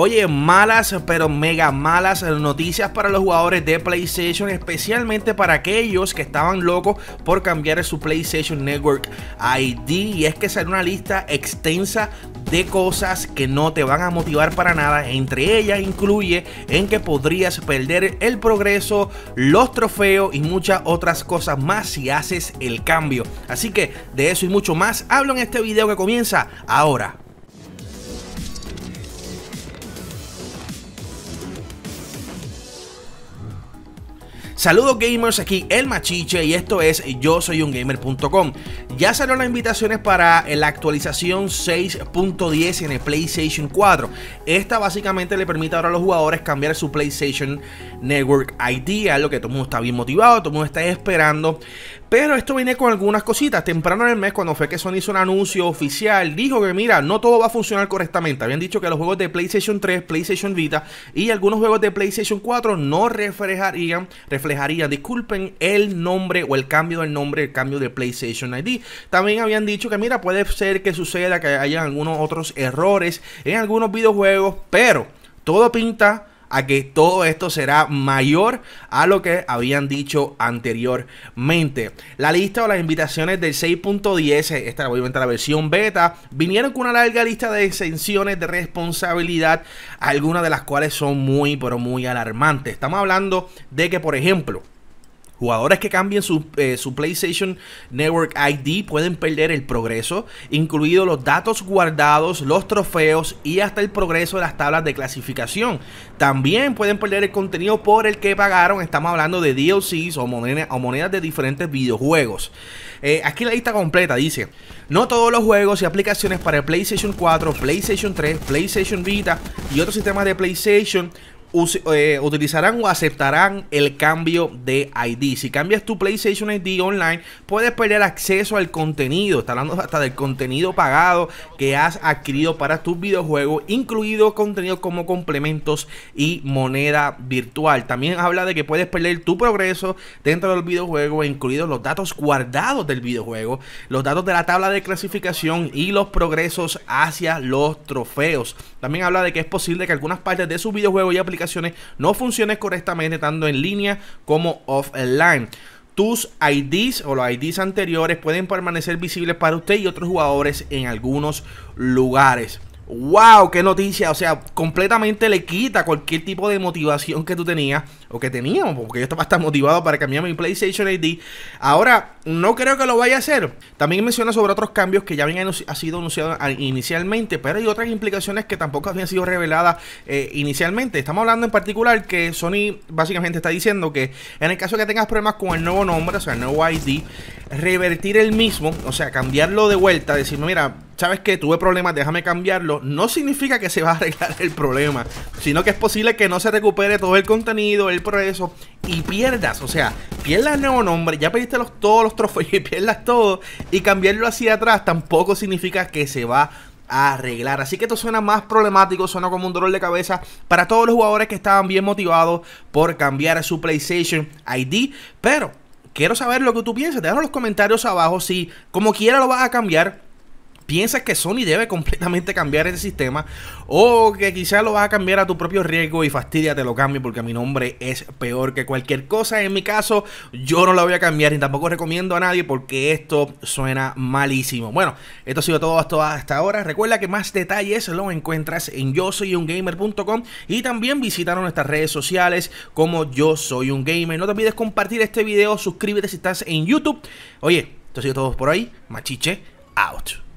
Oye, malas, pero mega malas noticias para los jugadores de PlayStation, especialmente para aquellos que estaban locos por cambiar su PlayStation Network ID. Y es que sale una lista extensa de cosas que no te van a motivar para nada. Entre ellas incluye en que podrías perder el progreso, los trofeos y muchas otras cosas más si haces el cambio. Así que de eso y mucho más hablo en este video que comienza ahora. Saludos gamers, aquí el machiche y esto es yo soy un gamer.com. Ya salieron las invitaciones para la actualización 6.10 en el PlayStation 4. Esta básicamente le permite ahora a los jugadores cambiar su PlayStation Network ID, lo que todo el mundo está bien motivado, todo el mundo está esperando. Pero esto viene con algunas cositas. Temprano en el mes, cuando fue que Sony hizo un anuncio oficial, dijo que mira, no todo va a funcionar correctamente. Habían dicho que los juegos de PlayStation 3, PlayStation Vita y algunos juegos de PlayStation 4 no reflejarían, reflejarían, disculpen, el nombre o el cambio del nombre, el cambio de PlayStation ID. También habían dicho que mira, puede ser que suceda que haya algunos otros errores en algunos videojuegos, pero todo pinta a que todo esto será mayor a lo que habían dicho anteriormente. La lista o las invitaciones del 6.10, esta obviamente la versión beta, vinieron con una larga lista de exenciones de responsabilidad, algunas de las cuales son muy, pero muy alarmantes. Estamos hablando de que, por ejemplo, Jugadores que cambien su, eh, PlayStation Network ID pueden perder el progreso, incluidos los datos guardados, los trofeos y hasta el progreso de las tablas de clasificación. También pueden perder el contenido por el que pagaron, estamos hablando de DLCs o, o monedas de diferentes videojuegos. Eh, aquí la lista completa dice, no todos los juegos y aplicaciones para el PlayStation 4, PlayStation 3, PlayStation Vita y otros sistemas de PlayStation eh, utilizarán o aceptarán el cambio de ID. Si cambias tu PlayStation ID online, puedes perder acceso al contenido. Está hablando hasta del contenido pagado que has adquirido para tus videojuegos, incluido contenido como complementos y moneda virtual. También habla de que puedes perder tu progreso dentro del videojuego, incluidos los datos guardados del videojuego, los datos de la tabla de clasificación y los progresos hacia los trofeos. También habla de que es posible que algunas partes de su videojuego ya no funcione correctamente tanto en línea como offline tus IDs o los IDs anteriores pueden permanecer visibles para usted y otros jugadores en algunos lugares wow, qué noticia. O sea, completamente le quita cualquier tipo de motivación que tú tenías o que teníamos, porque yo estaba hasta motivado para cambiar mi PlayStation ID. Ahora, no creo que lo vaya a hacer. También menciona sobre otros cambios que ya habían sido anunciados inicialmente, pero hay otras implicaciones que tampoco habían sido reveladas eh, inicialmente. Estamos hablando en particular que Sony básicamente está diciendo que en el caso que tengas problemas con el nuevo nombre, o sea, el nuevo ID, revertir el mismo, o sea, cambiarlo de vuelta, decirme, mira, ¿sabes qué? Tuve problemas, déjame cambiarlo. No significa que se va a arreglar el problema, sino que es posible que no se recupere todo el contenido, el progreso y pierdas. O sea, pierdas el nuevo nombre, ya pediste los, todos los trofeos y pierdas todo. Y cambiarlo hacia atrás tampoco significa que se va a arreglar. Así que esto suena más problemático, suena como un dolor de cabeza para todos los jugadores que estaban bien motivados por cambiar su PlayStation ID. Pero quiero saber lo que tú piensas. Déjalo en los comentarios abajo si como quiera lo vas a cambiar piensas que Sony debe completamente cambiar ese sistema o que quizás lo vas a cambiar a tu propio riesgo y fastidia te lo cambio porque mi nombre es peor que cualquier cosa. En mi caso, yo no lo voy a cambiar y tampoco recomiendo a nadie porque esto suena malísimo. Bueno, esto ha sido todo hasta ahora. Recuerda que más detalles lo encuentras en yo soy un y también visitar nuestras redes sociales como yo soy un gamer. No te olvides compartir este video, suscríbete si estás en YouTube. Oye, esto ha sido todo por ahí. Machiche out.